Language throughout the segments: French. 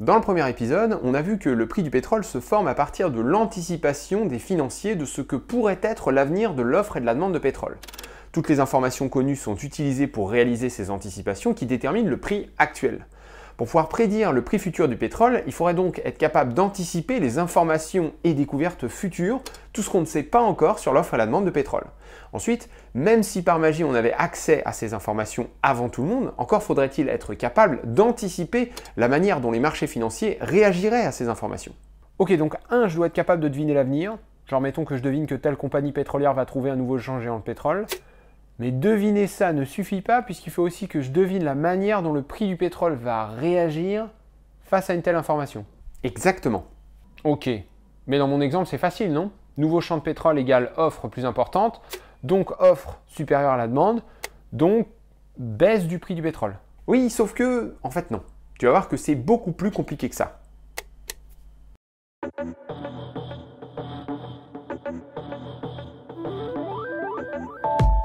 Dans le premier épisode, on a vu que le prix du pétrole se forme à partir de l'anticipation des financiers de ce que pourrait être l'avenir de l'offre et de la demande de pétrole. Toutes les informations connues sont utilisées pour réaliser ces anticipations qui déterminent le prix actuel. Pour pouvoir prédire le prix futur du pétrole, il faudrait donc être capable d'anticiper les informations et découvertes futures, tout ce qu'on ne sait pas encore sur l'offre et la demande de pétrole. Ensuite, même si par magie on avait accès à ces informations avant tout le monde, encore faudrait-il être capable d'anticiper la manière dont les marchés financiers réagiraient à ces informations. Ok, donc un, je dois être capable de deviner l'avenir. Genre, mettons que je devine que telle compagnie pétrolière va trouver un nouveau changement géant de pétrole. Mais deviner ça ne suffit pas puisqu'il faut aussi que je devine la manière dont le prix du pétrole va réagir face à une telle information. Exactement. Ok. Mais dans mon exemple, c'est facile, non Nouveau champ de pétrole égale offre plus importante, donc offre supérieure à la demande, donc baisse du prix du pétrole. Oui, sauf que, en fait, non. Tu vas voir que c'est beaucoup plus compliqué que ça.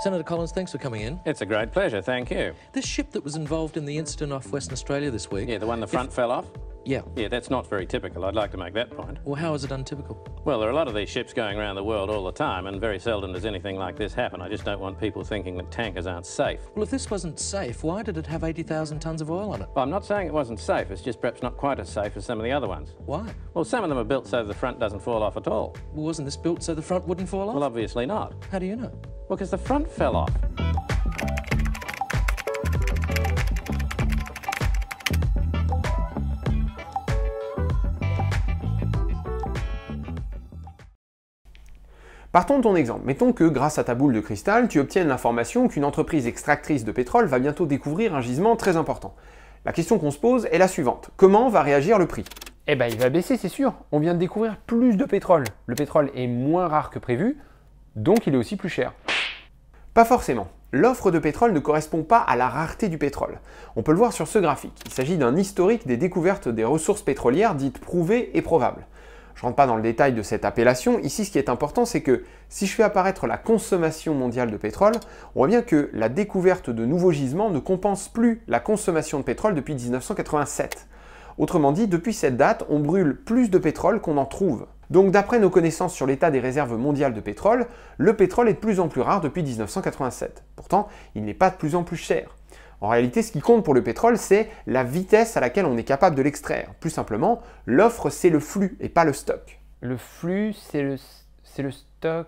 Senator Collins, thanks for coming in. It's a great pleasure, thank you. This ship that was involved in the incident off Western Australia this week. Yeah, the one the front if... fell off. Yeah. Yeah, that's not very typical. I'd like to make that point. Well, how is it untypical? Well, there are a lot of these ships going around the world all the time, and very seldom does anything like this happen. I just don't want people thinking that tankers aren't safe. Well, if this wasn't safe, why did it have 80,000 tonnes of oil on it? Well, I'm not saying it wasn't safe. It's just perhaps not quite as safe as some of the other ones. Why? Well, some of them are built so the front doesn't fall off at all. Well, wasn't this built so the front wouldn't fall off? Well, obviously not. How do you know? Well, because the front fell off. Partons de ton exemple. Mettons que grâce à ta boule de cristal, tu obtiennes l'information qu'une entreprise extractrice de pétrole va bientôt découvrir un gisement très important. La question qu'on se pose est la suivante. Comment va réagir le prix Eh bien, il va baisser, c'est sûr. On vient de découvrir plus de pétrole. Le pétrole est moins rare que prévu, donc il est aussi plus cher. Pas forcément. L'offre de pétrole ne correspond pas à la rareté du pétrole. On peut le voir sur ce graphique. Il s'agit d'un historique des découvertes des ressources pétrolières dites prouvées et probables. Je ne rentre pas dans le détail de cette appellation. Ici, ce qui est important, c'est que si je fais apparaître la consommation mondiale de pétrole, on voit bien que la découverte de nouveaux gisements ne compense plus la consommation de pétrole depuis 1987. Autrement dit, depuis cette date, on brûle plus de pétrole qu'on en trouve. Donc d'après nos connaissances sur l'état des réserves mondiales de pétrole, le pétrole est de plus en plus rare depuis 1987. Pourtant, il n'est pas de plus en plus cher. En réalité, ce qui compte pour le pétrole, c'est la vitesse à laquelle on est capable de l'extraire. Plus simplement, l'offre, c'est le flux et pas le stock. Le flux, c'est le, le stock.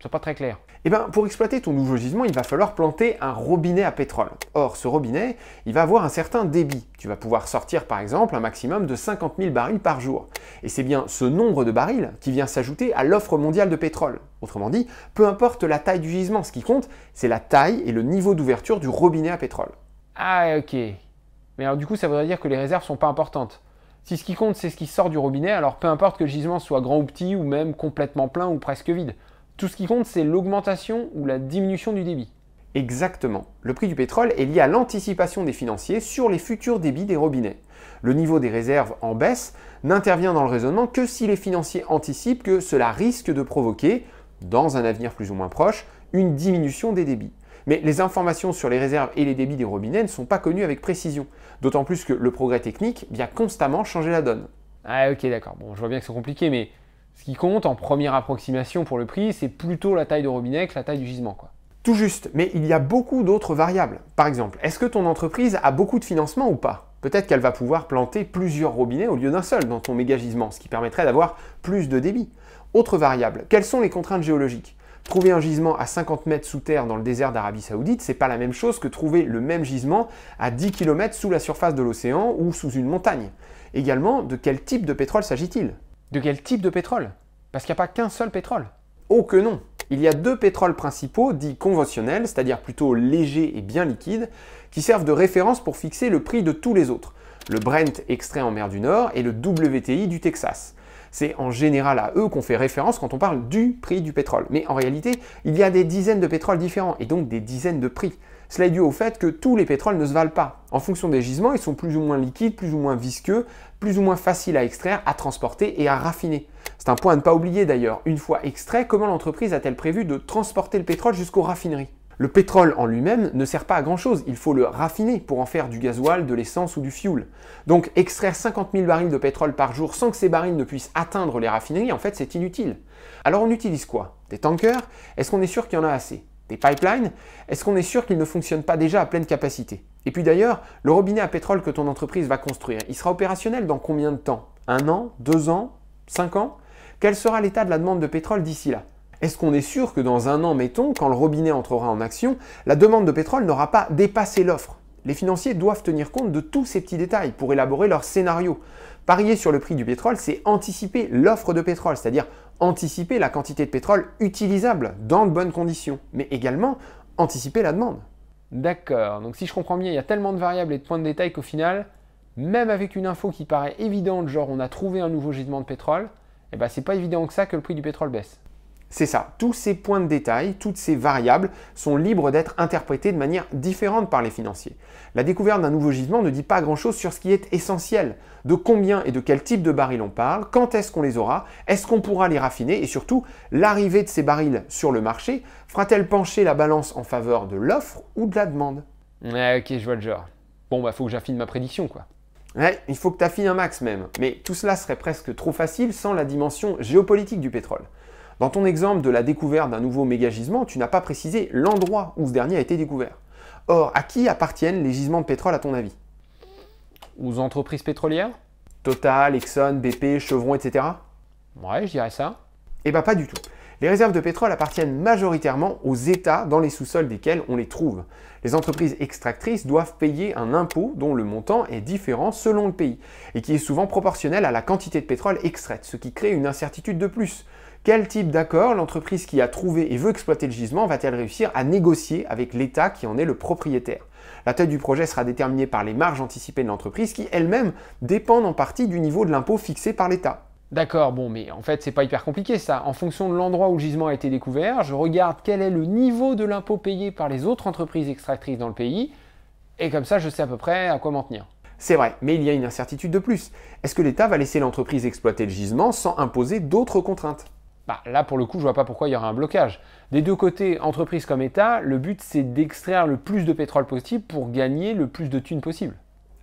C'est pas très clair. Eh bien, pour exploiter ton nouveau gisement, il va falloir planter un robinet à pétrole. Or, ce robinet, il va avoir un certain débit. Tu vas pouvoir sortir, par exemple, un maximum de 50 000 barils par jour. Et c'est bien ce nombre de barils qui vient s'ajouter à l'offre mondiale de pétrole. Autrement dit, peu importe la taille du gisement, ce qui compte, c'est la taille et le niveau d'ouverture du robinet à pétrole. Ah, ok. Mais alors, du coup, ça voudrait dire que les réserves sont pas importantes. Si ce qui compte, c'est ce qui sort du robinet, alors peu importe que le gisement soit grand ou petit, ou même complètement plein ou presque vide. Tout ce qui compte, c'est l'augmentation ou la diminution du débit. Exactement. Le prix du pétrole est lié à l'anticipation des financiers sur les futurs débits des robinets. Le niveau des réserves en baisse n'intervient dans le raisonnement que si les financiers anticipent que cela risque de provoquer, dans un avenir plus ou moins proche, une diminution des débits. Mais les informations sur les réserves et les débits des robinets ne sont pas connues avec précision, d'autant plus que le progrès technique vient constamment changer la donne. Ah ok d'accord, bon je vois bien que c'est compliqué, mais ce qui compte en première approximation pour le prix, c'est plutôt la taille de robinet que la taille du gisement. Quoi. Tout juste, mais il y a beaucoup d'autres variables. Par exemple, est-ce que ton entreprise a beaucoup de financement ou pas Peut-être qu'elle va pouvoir planter plusieurs robinets au lieu d'un seul dans ton méga gisement, ce qui permettrait d'avoir plus de débit. Autre variable, quelles sont les contraintes géologiques Trouver un gisement à 50 mètres sous terre dans le désert d'Arabie Saoudite, c'est pas la même chose que trouver le même gisement à 10 km sous la surface de l'océan ou sous une montagne. Également, de quel type de pétrole s'agit-il de quel type de pétrole Parce qu'il n'y a pas qu'un seul pétrole. Oh que non Il y a deux pétroles principaux, dits conventionnels, c'est-à-dire plutôt légers et bien liquides, qui servent de référence pour fixer le prix de tous les autres. Le Brent extrait en mer du Nord et le WTI du Texas. C'est en général à eux qu'on fait référence quand on parle du prix du pétrole. Mais en réalité, il y a des dizaines de pétroles différents et donc des dizaines de prix. Cela est dû au fait que tous les pétroles ne se valent pas. En fonction des gisements, ils sont plus ou moins liquides, plus ou moins visqueux, plus ou moins faciles à extraire, à transporter et à raffiner. C'est un point à ne pas oublier d'ailleurs. Une fois extrait, comment l'entreprise a-t-elle prévu de transporter le pétrole jusqu'aux raffineries le pétrole en lui-même ne sert pas à grand-chose, il faut le raffiner pour en faire du gasoil, de l'essence ou du fuel. Donc extraire 50 000 barils de pétrole par jour sans que ces barils ne puissent atteindre les raffineries, en fait c'est inutile. Alors on utilise quoi Des tankers Est-ce qu'on est sûr qu'il y en a assez des pipelines, est-ce qu'on est sûr qu'ils ne fonctionnent pas déjà à pleine capacité Et puis d'ailleurs, le robinet à pétrole que ton entreprise va construire, il sera opérationnel dans combien de temps Un an Deux ans Cinq ans Quel sera l'état de la demande de pétrole d'ici là est-ce qu'on est sûr que dans un an, mettons, quand le robinet entrera en action, la demande de pétrole n'aura pas dépassé l'offre Les financiers doivent tenir compte de tous ces petits détails pour élaborer leur scénario. Parier sur le prix du pétrole, c'est anticiper l'offre de pétrole, c'est-à-dire anticiper la quantité de pétrole utilisable dans de bonnes conditions, mais également anticiper la demande. D'accord, donc si je comprends bien, il y a tellement de variables et de points de détail qu'au final, même avec une info qui paraît évidente, genre on a trouvé un nouveau gisement de pétrole, eh ben c'est pas évident que ça que le prix du pétrole baisse. C'est ça, tous ces points de détail, toutes ces variables sont libres d'être interprétées de manière différente par les financiers. La découverte d'un nouveau gisement ne dit pas grand-chose sur ce qui est essentiel, de combien et de quel type de barils on parle, quand est-ce qu'on les aura, est-ce qu'on pourra les raffiner et surtout, l'arrivée de ces barils sur le marché fera-t-elle pencher la balance en faveur de l'offre ou de la demande Ouais, ok, je vois le genre. Bon, bah faut que j'affine ma prédiction quoi. Ouais, il faut que tu affines un max même, mais tout cela serait presque trop facile sans la dimension géopolitique du pétrole. Dans ton exemple de la découverte d'un nouveau méga-gisement, tu n'as pas précisé l'endroit où ce dernier a été découvert. Or, à qui appartiennent les gisements de pétrole à ton avis Aux entreprises pétrolières Total, Exxon, BP, Chevron, etc. Ouais, je dirais ça. Eh ben pas du tout. Les réserves de pétrole appartiennent majoritairement aux États dans les sous-sols desquels on les trouve. Les entreprises extractrices doivent payer un impôt dont le montant est différent selon le pays, et qui est souvent proportionnel à la quantité de pétrole extraite, ce qui crée une incertitude de plus. Quel type d'accord l'entreprise qui a trouvé et veut exploiter le gisement va-t-elle réussir à négocier avec l'État qui en est le propriétaire La taille du projet sera déterminée par les marges anticipées de l'entreprise qui elles-mêmes dépendent en partie du niveau de l'impôt fixé par l'État. D'accord, bon, mais en fait, c'est pas hyper compliqué ça. En fonction de l'endroit où le gisement a été découvert, je regarde quel est le niveau de l'impôt payé par les autres entreprises extractrices dans le pays, et comme ça, je sais à peu près à quoi m'en tenir. C'est vrai, mais il y a une incertitude de plus. Est-ce que l'État va laisser l'entreprise exploiter le gisement sans imposer d'autres contraintes bah, là, pour le coup, je vois pas pourquoi il y aura un blocage. Des deux côtés, entreprise comme État, le but, c'est d'extraire le plus de pétrole possible pour gagner le plus de thunes possible.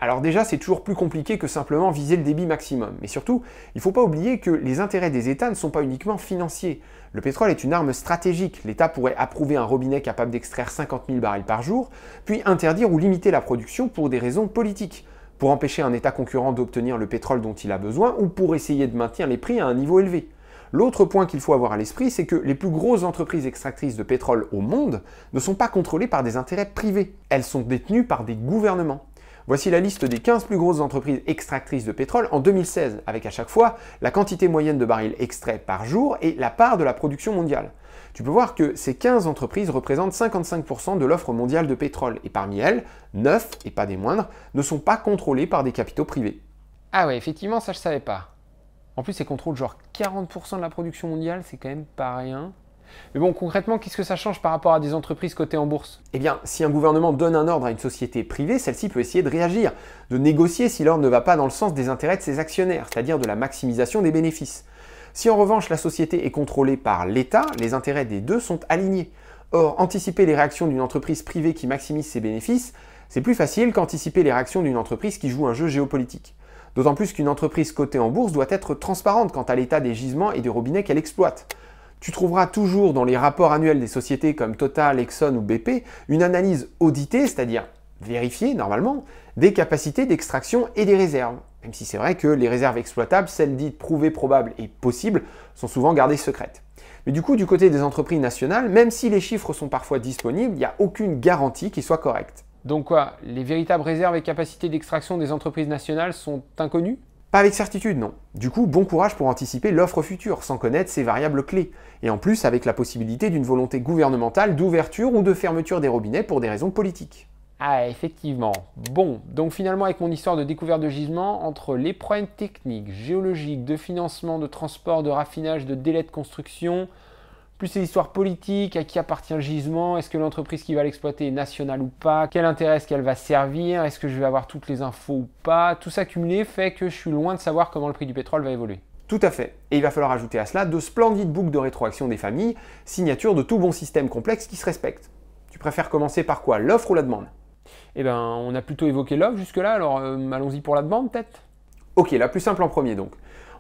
Alors déjà, c'est toujours plus compliqué que simplement viser le débit maximum. Mais surtout, il ne faut pas oublier que les intérêts des États ne sont pas uniquement financiers. Le pétrole est une arme stratégique. L'État pourrait approuver un robinet capable d'extraire 50 000 barils par jour, puis interdire ou limiter la production pour des raisons politiques, pour empêcher un État concurrent d'obtenir le pétrole dont il a besoin ou pour essayer de maintenir les prix à un niveau élevé. L'autre point qu'il faut avoir à l'esprit, c'est que les plus grosses entreprises extractrices de pétrole au monde ne sont pas contrôlées par des intérêts privés. Elles sont détenues par des gouvernements. Voici la liste des 15 plus grosses entreprises extractrices de pétrole en 2016, avec à chaque fois la quantité moyenne de barils extraits par jour et la part de la production mondiale. Tu peux voir que ces 15 entreprises représentent 55% de l'offre mondiale de pétrole, et parmi elles, 9, et pas des moindres, ne sont pas contrôlées par des capitaux privés. Ah ouais, effectivement, ça je savais pas. En plus, elle contrôle genre 40% de la production mondiale, c'est quand même pas rien. Mais bon, concrètement, qu'est-ce que ça change par rapport à des entreprises cotées en bourse Eh bien, si un gouvernement donne un ordre à une société privée, celle-ci peut essayer de réagir, de négocier si l'ordre ne va pas dans le sens des intérêts de ses actionnaires, c'est-à-dire de la maximisation des bénéfices. Si en revanche la société est contrôlée par l'État, les intérêts des deux sont alignés. Or, anticiper les réactions d'une entreprise privée qui maximise ses bénéfices, c'est plus facile qu'anticiper les réactions d'une entreprise qui joue un jeu géopolitique. D'autant plus qu'une entreprise cotée en bourse doit être transparente quant à l'état des gisements et des robinets qu'elle exploite. Tu trouveras toujours dans les rapports annuels des sociétés comme Total, Exxon ou BP une analyse auditée, c'est-à-dire vérifiée normalement, des capacités d'extraction et des réserves. Même si c'est vrai que les réserves exploitables, celles dites prouvées, probables et possibles, sont souvent gardées secrètes. Mais du coup, du côté des entreprises nationales, même si les chiffres sont parfois disponibles, il n'y a aucune garantie qu'ils soient corrects. Donc quoi Les véritables réserves et capacités d'extraction des entreprises nationales sont inconnues Pas avec certitude, non. Du coup, bon courage pour anticiper l'offre future, sans connaître ces variables clés. Et en plus, avec la possibilité d'une volonté gouvernementale d'ouverture ou de fermeture des robinets pour des raisons politiques. Ah, effectivement. Bon, donc finalement, avec mon histoire de découverte de gisements, entre les problèmes techniques, géologiques, de financement, de transport, de raffinage, de délai de construction, plus ces histoires politiques, à qui appartient le gisement, est-ce que l'entreprise qui va l'exploiter est nationale ou pas, quel intérêt est-ce qu'elle va servir, est-ce que je vais avoir toutes les infos ou pas, tout ça cumulé fait que je suis loin de savoir comment le prix du pétrole va évoluer. Tout à fait. Et il va falloir ajouter à cela de splendides boucles de rétroaction des familles, signature de tout bon système complexe qui se respecte. Tu préfères commencer par quoi L'offre ou la demande Eh ben, on a plutôt évoqué l'offre jusque-là, alors euh, allons-y pour la demande peut-être Ok, la plus simple en premier donc.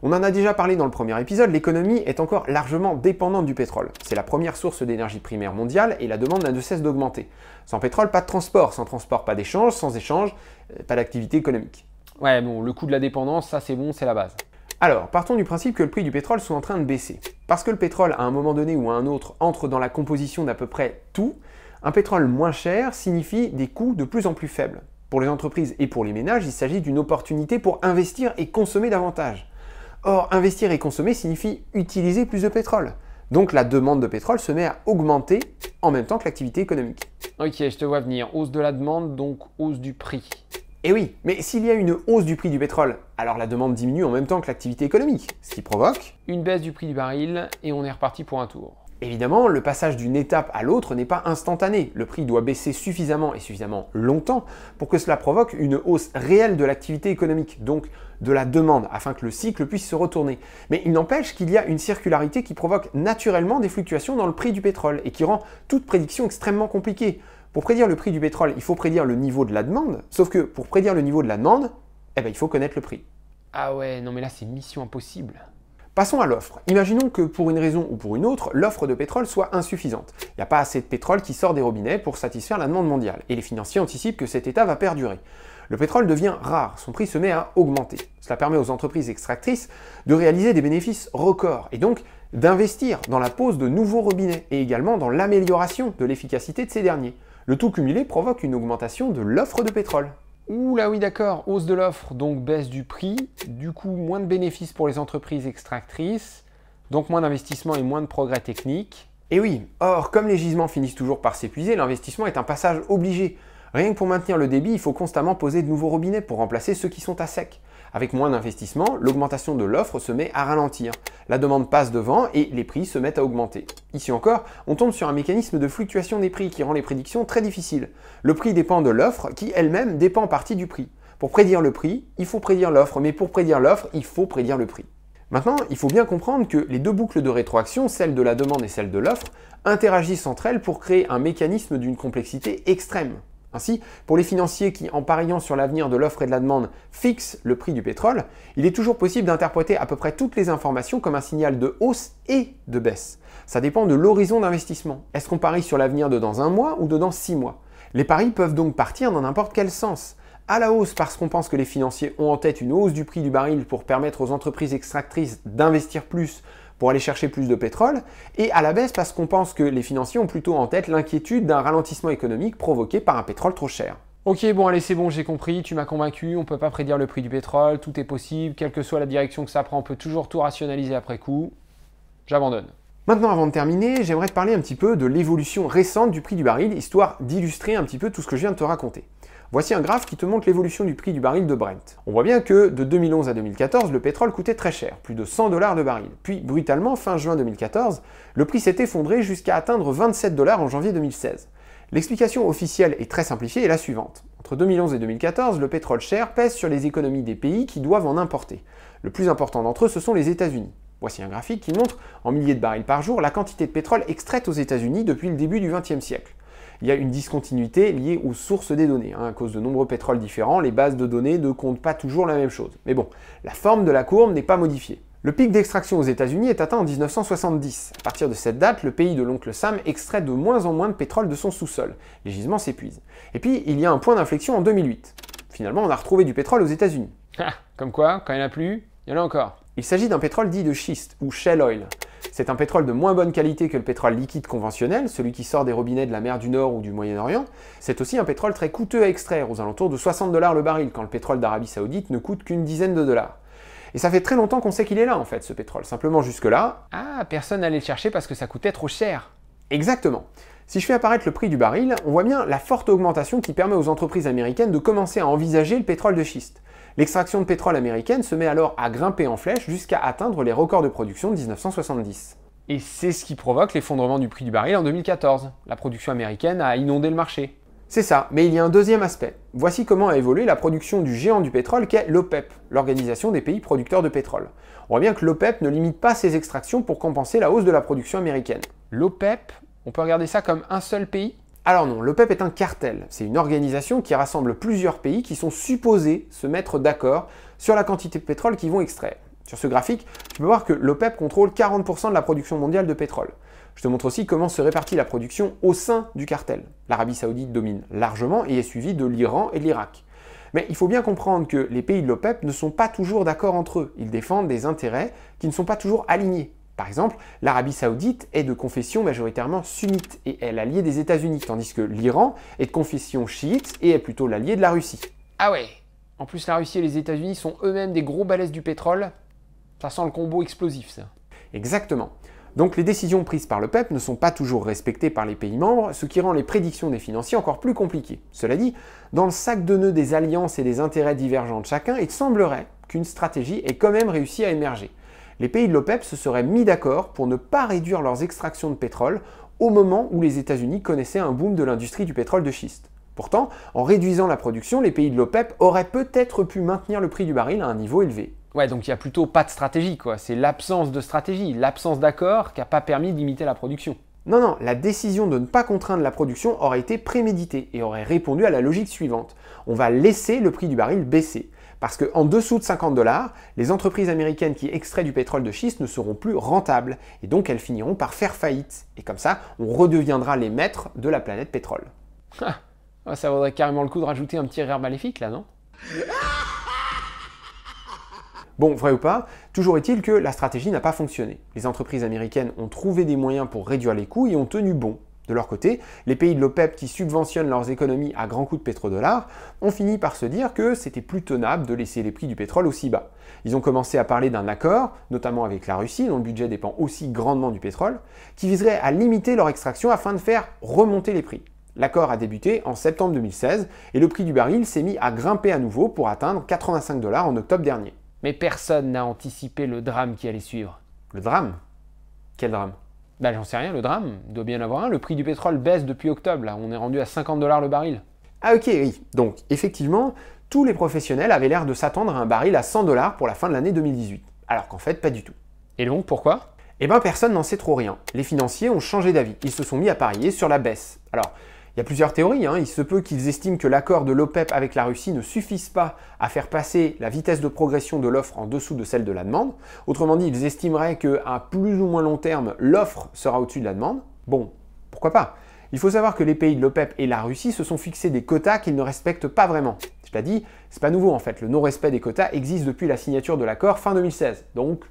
On en a déjà parlé dans le premier épisode, l'économie est encore largement dépendante du pétrole. C'est la première source d'énergie primaire mondiale et la demande n'a de cesse d'augmenter. Sans pétrole, pas de transport, sans transport, pas d'échange, sans échange, euh, pas d'activité économique. Ouais, bon, le coût de la dépendance, ça c'est bon, c'est la base. Alors, partons du principe que le prix du pétrole soit en train de baisser. Parce que le pétrole, à un moment donné ou à un autre, entre dans la composition d'à peu près tout, un pétrole moins cher signifie des coûts de plus en plus faibles. Pour les entreprises et pour les ménages, il s'agit d'une opportunité pour investir et consommer davantage. Or, investir et consommer signifie utiliser plus de pétrole. Donc la demande de pétrole se met à augmenter en même temps que l'activité économique. Ok, je te vois venir. Hausse de la demande, donc hausse du prix. Eh oui, mais s'il y a une hausse du prix du pétrole, alors la demande diminue en même temps que l'activité économique, ce qui provoque une baisse du prix du baril et on est reparti pour un tour. Évidemment, le passage d'une étape à l'autre n'est pas instantané. Le prix doit baisser suffisamment et suffisamment longtemps pour que cela provoque une hausse réelle de l'activité économique, donc de la demande afin que le cycle puisse se retourner. Mais il n'empêche qu'il y a une circularité qui provoque naturellement des fluctuations dans le prix du pétrole et qui rend toute prédiction extrêmement compliquée. Pour prédire le prix du pétrole, il faut prédire le niveau de la demande, sauf que pour prédire le niveau de la demande, eh ben, il faut connaître le prix. Ah ouais, non mais là c'est mission impossible. Passons à l'offre. Imaginons que pour une raison ou pour une autre, l'offre de pétrole soit insuffisante. Il n'y a pas assez de pétrole qui sort des robinets pour satisfaire la demande mondiale, et les financiers anticipent que cet état va perdurer le pétrole devient rare, son prix se met à augmenter. Cela permet aux entreprises extractrices de réaliser des bénéfices records et donc d'investir dans la pose de nouveaux robinets et également dans l'amélioration de l'efficacité de ces derniers. Le tout cumulé provoque une augmentation de l'offre de pétrole. Ouh là oui d'accord, hausse de l'offre, donc baisse du prix, du coup moins de bénéfices pour les entreprises extractrices, donc moins d'investissement et moins de progrès techniques. Et oui, or comme les gisements finissent toujours par s'épuiser, l'investissement est un passage obligé. Rien que pour maintenir le débit, il faut constamment poser de nouveaux robinets pour remplacer ceux qui sont à sec. Avec moins d'investissement, l'augmentation de l'offre se met à ralentir. La demande passe devant et les prix se mettent à augmenter. Ici encore, on tombe sur un mécanisme de fluctuation des prix qui rend les prédictions très difficiles. Le prix dépend de l'offre qui elle-même dépend en partie du prix. Pour prédire le prix, il faut prédire l'offre, mais pour prédire l'offre, il faut prédire le prix. Maintenant, il faut bien comprendre que les deux boucles de rétroaction, celle de la demande et celle de l'offre, interagissent entre elles pour créer un mécanisme d'une complexité extrême. Ainsi, pour les financiers qui, en pariant sur l'avenir de l'offre et de la demande, fixent le prix du pétrole, il est toujours possible d'interpréter à peu près toutes les informations comme un signal de hausse et de baisse. Ça dépend de l'horizon d'investissement. Est-ce qu'on parie sur l'avenir de dans un mois ou de dans six mois Les paris peuvent donc partir dans n'importe quel sens. À la hausse parce qu'on pense que les financiers ont en tête une hausse du prix du baril pour permettre aux entreprises extractrices d'investir plus pour aller chercher plus de pétrole, et à la baisse parce qu'on pense que les financiers ont plutôt en tête l'inquiétude d'un ralentissement économique provoqué par un pétrole trop cher. Ok, bon allez, c'est bon, j'ai compris, tu m'as convaincu, on peut pas prédire le prix du pétrole, tout est possible, quelle que soit la direction que ça prend, on peut toujours tout rationaliser après coup. J'abandonne. Maintenant, avant de terminer, j'aimerais te parler un petit peu de l'évolution récente du prix du baril, histoire d'illustrer un petit peu tout ce que je viens de te raconter. Voici un graphe qui te montre l'évolution du prix du baril de Brent. On voit bien que de 2011 à 2014, le pétrole coûtait très cher, plus de 100 dollars le baril. Puis brutalement, fin juin 2014, le prix s'est effondré jusqu'à atteindre 27 dollars en janvier 2016. L'explication officielle et très simplifiée est la suivante. Entre 2011 et 2014, le pétrole cher pèse sur les économies des pays qui doivent en importer. Le plus important d'entre eux, ce sont les États-Unis. Voici un graphique qui montre, en milliers de barils par jour, la quantité de pétrole extraite aux États-Unis depuis le début du XXe siècle il y a une discontinuité liée aux sources des données. Hein, à cause de nombreux pétroles différents, les bases de données ne comptent pas toujours la même chose. Mais bon, la forme de la courbe n'est pas modifiée. Le pic d'extraction aux États-Unis est atteint en 1970. À partir de cette date, le pays de l'oncle Sam extrait de moins en moins de pétrole de son sous-sol. Les gisements s'épuisent. Et puis, il y a un point d'inflexion en 2008. Finalement, on a retrouvé du pétrole aux États-Unis. Ah, comme quoi, quand il n'y en a plus, il y en a encore. Il s'agit d'un pétrole dit de schiste, ou shell oil. C'est un pétrole de moins bonne qualité que le pétrole liquide conventionnel, celui qui sort des robinets de la mer du Nord ou du Moyen-Orient. C'est aussi un pétrole très coûteux à extraire, aux alentours de 60 dollars le baril, quand le pétrole d'Arabie Saoudite ne coûte qu'une dizaine de dollars. Et ça fait très longtemps qu'on sait qu'il est là en fait, ce pétrole. Simplement jusque-là, ah, personne n'allait le chercher parce que ça coûtait trop cher. Exactement. Si je fais apparaître le prix du baril, on voit bien la forte augmentation qui permet aux entreprises américaines de commencer à envisager le pétrole de schiste. L'extraction de pétrole américaine se met alors à grimper en flèche jusqu'à atteindre les records de production de 1970. Et c'est ce qui provoque l'effondrement du prix du baril en 2014. La production américaine a inondé le marché. C'est ça, mais il y a un deuxième aspect. Voici comment a évolué la production du géant du pétrole qu'est l'OPEP, e l'organisation des pays producteurs de pétrole. On voit bien que l'OPEP e ne limite pas ses extractions pour compenser la hausse de la production américaine. L'OPEP, e on peut regarder ça comme un seul pays alors non, l'OPEP est un cartel. C'est une organisation qui rassemble plusieurs pays qui sont supposés se mettre d'accord sur la quantité de pétrole qu'ils vont extraire. Sur ce graphique, tu peux voir que l'OPEP e contrôle 40% de la production mondiale de pétrole. Je te montre aussi comment se répartit la production au sein du cartel. L'Arabie saoudite domine largement et est suivie de l'Iran et de l'Irak. Mais il faut bien comprendre que les pays de l'OPEP e ne sont pas toujours d'accord entre eux. Ils défendent des intérêts qui ne sont pas toujours alignés. Par exemple, l'Arabie saoudite est de confession majoritairement sunnite et est l'allié des États-Unis, tandis que l'Iran est de confession chiite et est plutôt l'allié de la Russie. Ah ouais En plus, la Russie et les États-Unis sont eux-mêmes des gros balaises du pétrole. Ça sent le combo explosif, ça. Exactement. Donc les décisions prises par le peuple ne sont pas toujours respectées par les pays membres, ce qui rend les prédictions des financiers encore plus compliquées. Cela dit, dans le sac de nœuds des alliances et des intérêts divergents de chacun, il semblerait qu'une stratégie ait quand même réussi à émerger les pays de l'OPEP se seraient mis d'accord pour ne pas réduire leurs extractions de pétrole au moment où les États-Unis connaissaient un boom de l'industrie du pétrole de schiste. Pourtant, en réduisant la production, les pays de l'OPEP auraient peut-être pu maintenir le prix du baril à un niveau élevé. Ouais, donc il n'y a plutôt pas de stratégie, quoi. C'est l'absence de stratégie, l'absence d'accord qui n'a pas permis de limiter la production. Non, non, la décision de ne pas contraindre la production aurait été préméditée et aurait répondu à la logique suivante. On va laisser le prix du baril baisser. Parce qu'en dessous de 50 dollars, les entreprises américaines qui extraient du pétrole de schiste ne seront plus rentables et donc elles finiront par faire faillite. Et comme ça, on redeviendra les maîtres de la planète pétrole. Ah, ah ça vaudrait carrément le coup de rajouter un petit rire maléfique là, non Bon, vrai ou pas, toujours est-il que la stratégie n'a pas fonctionné. Les entreprises américaines ont trouvé des moyens pour réduire les coûts et ont tenu bon. De leur côté, les pays de l'OPEP qui subventionnent leurs économies à grands coups de pétrodollars ont fini par se dire que c'était plus tenable de laisser les prix du pétrole aussi bas. Ils ont commencé à parler d'un accord, notamment avec la Russie, dont le budget dépend aussi grandement du pétrole, qui viserait à limiter leur extraction afin de faire remonter les prix. L'accord a débuté en septembre 2016 et le prix du baril s'est mis à grimper à nouveau pour atteindre 85 dollars en octobre dernier. Mais personne n'a anticipé le drame qui allait suivre. Le drame Quel drame bah, j'en sais rien, le drame, il doit bien avoir un. Le prix du pétrole baisse depuis octobre, là, on est rendu à 50 dollars le baril. Ah ok, oui. Donc effectivement, tous les professionnels avaient l'air de s'attendre à un baril à 100 dollars pour la fin de l'année 2018, alors qu'en fait pas du tout. Et donc pourquoi Eh ben personne n'en sait trop rien. Les financiers ont changé d'avis, ils se sont mis à parier sur la baisse. Alors, il y a plusieurs théories. Hein. Il se peut qu'ils estiment que l'accord de l'OPEP avec la Russie ne suffise pas à faire passer la vitesse de progression de l'offre en dessous de celle de la demande. Autrement dit, ils estimeraient qu'à plus ou moins long terme, l'offre sera au-dessus de la demande. Bon, pourquoi pas Il faut savoir que les pays de l'OPEP et la Russie se sont fixés des quotas qu'ils ne respectent pas vraiment. Je l'ai dit, c'est pas nouveau en fait. Le non-respect des quotas existe depuis la signature de l'accord fin 2016. Donc,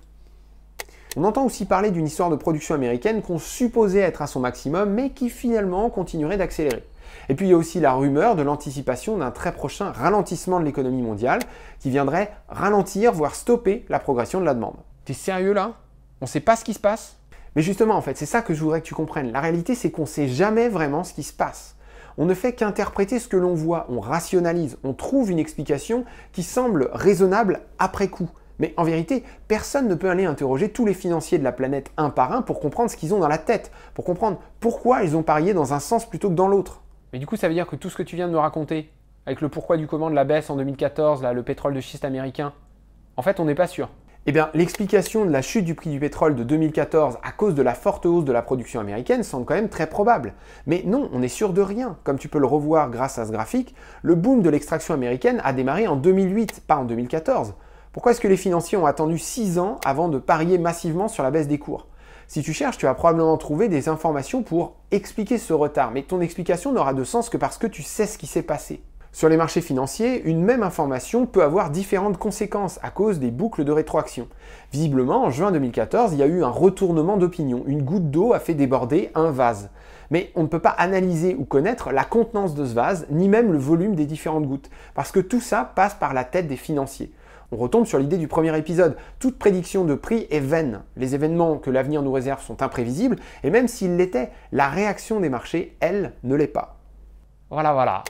on entend aussi parler d'une histoire de production américaine qu'on supposait être à son maximum, mais qui finalement continuerait d'accélérer. Et puis il y a aussi la rumeur de l'anticipation d'un très prochain ralentissement de l'économie mondiale, qui viendrait ralentir, voire stopper la progression de la demande. T'es sérieux là On sait pas ce qui se passe Mais justement, en fait, c'est ça que je voudrais que tu comprennes. La réalité, c'est qu'on sait jamais vraiment ce qui se passe. On ne fait qu'interpréter ce que l'on voit, on rationalise, on trouve une explication qui semble raisonnable après coup. Mais en vérité, personne ne peut aller interroger tous les financiers de la planète un par un pour comprendre ce qu'ils ont dans la tête, pour comprendre pourquoi ils ont parié dans un sens plutôt que dans l'autre. Mais du coup, ça veut dire que tout ce que tu viens de me raconter, avec le pourquoi du comment de la baisse en 2014, là, le pétrole de schiste américain, en fait, on n'est pas sûr. Eh bien, l'explication de la chute du prix du pétrole de 2014 à cause de la forte hausse de la production américaine semble quand même très probable. Mais non, on n'est sûr de rien. Comme tu peux le revoir grâce à ce graphique, le boom de l'extraction américaine a démarré en 2008, pas en 2014. Pourquoi est-ce que les financiers ont attendu 6 ans avant de parier massivement sur la baisse des cours Si tu cherches, tu vas probablement trouver des informations pour expliquer ce retard, mais ton explication n'aura de sens que parce que tu sais ce qui s'est passé. Sur les marchés financiers, une même information peut avoir différentes conséquences à cause des boucles de rétroaction. Visiblement, en juin 2014, il y a eu un retournement d'opinion, une goutte d'eau a fait déborder un vase. Mais on ne peut pas analyser ou connaître la contenance de ce vase, ni même le volume des différentes gouttes, parce que tout ça passe par la tête des financiers. On retombe sur l'idée du premier épisode. Toute prédiction de prix est vaine. Les événements que l'avenir nous réserve sont imprévisibles, et même s'ils l'étaient, la réaction des marchés, elle, ne l'est pas. Voilà, voilà.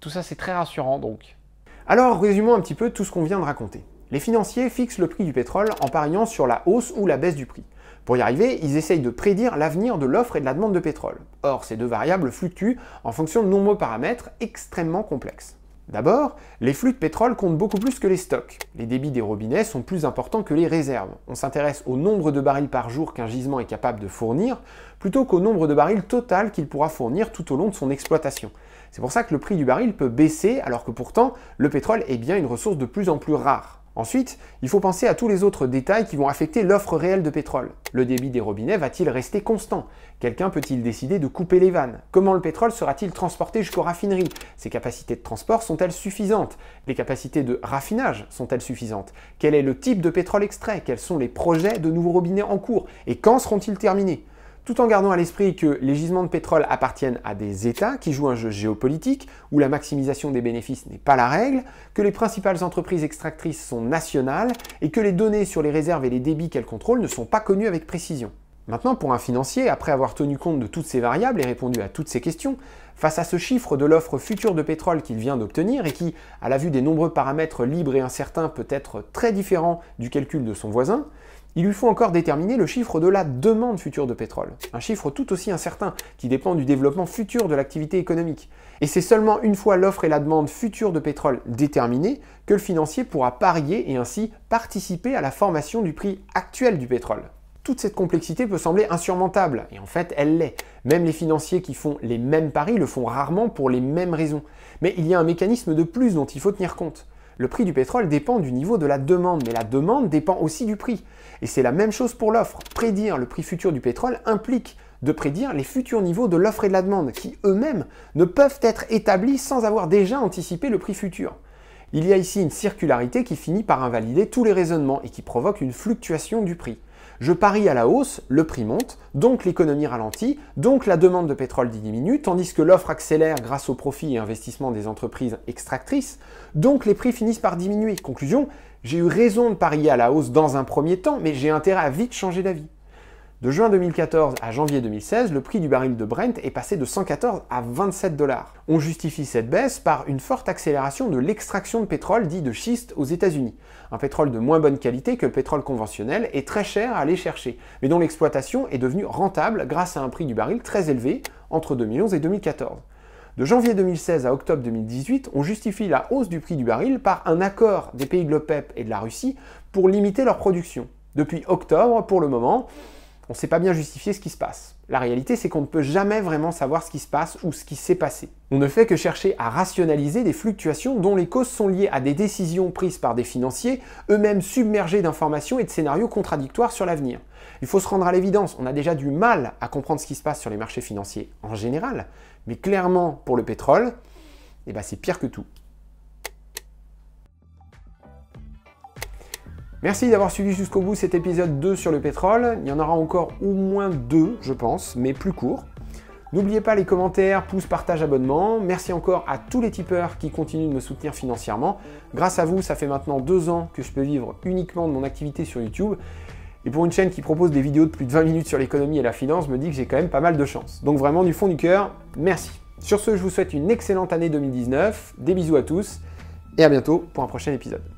Tout ça, c'est très rassurant donc. Alors, résumons un petit peu tout ce qu'on vient de raconter. Les financiers fixent le prix du pétrole en pariant sur la hausse ou la baisse du prix. Pour y arriver, ils essayent de prédire l'avenir de l'offre et de la demande de pétrole. Or, ces deux variables fluctuent en fonction de nombreux paramètres extrêmement complexes. D'abord, les flux de pétrole comptent beaucoup plus que les stocks. Les débits des robinets sont plus importants que les réserves. On s'intéresse au nombre de barils par jour qu'un gisement est capable de fournir, plutôt qu'au nombre de barils total qu'il pourra fournir tout au long de son exploitation. C'est pour ça que le prix du baril peut baisser, alors que pourtant, le pétrole est bien une ressource de plus en plus rare. Ensuite, il faut penser à tous les autres détails qui vont affecter l'offre réelle de pétrole. Le débit des robinets va-t-il rester constant Quelqu'un peut-il décider de couper les vannes Comment le pétrole sera-t-il transporté jusqu'aux raffineries Ses capacités de transport sont-elles suffisantes Les capacités de raffinage sont-elles suffisantes Quel est le type de pétrole extrait Quels sont les projets de nouveaux robinets en cours Et quand seront-ils terminés tout en gardant à l'esprit que les gisements de pétrole appartiennent à des États qui jouent un jeu géopolitique où la maximisation des bénéfices n'est pas la règle, que les principales entreprises extractrices sont nationales et que les données sur les réserves et les débits qu'elles contrôlent ne sont pas connues avec précision. Maintenant, pour un financier, après avoir tenu compte de toutes ces variables et répondu à toutes ces questions, face à ce chiffre de l'offre future de pétrole qu'il vient d'obtenir et qui, à la vue des nombreux paramètres libres et incertains, peut être très différent du calcul de son voisin, il lui faut encore déterminer le chiffre de la demande future de pétrole, un chiffre tout aussi incertain qui dépend du développement futur de l'activité économique. Et c'est seulement une fois l'offre et la demande future de pétrole déterminées que le financier pourra parier et ainsi participer à la formation du prix actuel du pétrole. Toute cette complexité peut sembler insurmontable, et en fait elle l'est. Même les financiers qui font les mêmes paris le font rarement pour les mêmes raisons. Mais il y a un mécanisme de plus dont il faut tenir compte. Le prix du pétrole dépend du niveau de la demande, mais la demande dépend aussi du prix. Et c'est la même chose pour l'offre. Prédire le prix futur du pétrole implique de prédire les futurs niveaux de l'offre et de la demande, qui eux-mêmes ne peuvent être établis sans avoir déjà anticipé le prix futur. Il y a ici une circularité qui finit par invalider tous les raisonnements et qui provoque une fluctuation du prix. Je parie à la hausse, le prix monte, donc l'économie ralentit, donc la demande de pétrole diminue, tandis que l'offre accélère grâce aux profits et investissements des entreprises extractrices, donc les prix finissent par diminuer. Conclusion, j'ai eu raison de parier à la hausse dans un premier temps, mais j'ai intérêt à vite changer d'avis. De juin 2014 à janvier 2016, le prix du baril de Brent est passé de 114 à 27 dollars. On justifie cette baisse par une forte accélération de l'extraction de pétrole dit de schiste aux États-Unis un pétrole de moins bonne qualité que le pétrole conventionnel est très cher à aller chercher, mais dont l'exploitation est devenue rentable grâce à un prix du baril très élevé entre 2011 et 2014. De janvier 2016 à octobre 2018, on justifie la hausse du prix du baril par un accord des pays de l'OPEP e et de la Russie pour limiter leur production. Depuis octobre, pour le moment, on ne sait pas bien justifier ce qui se passe. La réalité, c'est qu'on ne peut jamais vraiment savoir ce qui se passe ou ce qui s'est passé. On ne fait que chercher à rationaliser des fluctuations dont les causes sont liées à des décisions prises par des financiers, eux-mêmes submergés d'informations et de scénarios contradictoires sur l'avenir. Il faut se rendre à l'évidence, on a déjà du mal à comprendre ce qui se passe sur les marchés financiers en général, mais clairement pour le pétrole, eh ben c'est pire que tout. Merci d'avoir suivi jusqu'au bout cet épisode 2 sur le pétrole. Il y en aura encore au moins deux, je pense, mais plus court. N'oubliez pas les commentaires, pouces, partage, abonnement. Merci encore à tous les tipeurs qui continuent de me soutenir financièrement. Grâce à vous, ça fait maintenant deux ans que je peux vivre uniquement de mon activité sur YouTube. Et pour une chaîne qui propose des vidéos de plus de 20 minutes sur l'économie et la finance, me dit que j'ai quand même pas mal de chance. Donc vraiment du fond du cœur, merci. Sur ce, je vous souhaite une excellente année 2019, des bisous à tous, et à bientôt pour un prochain épisode.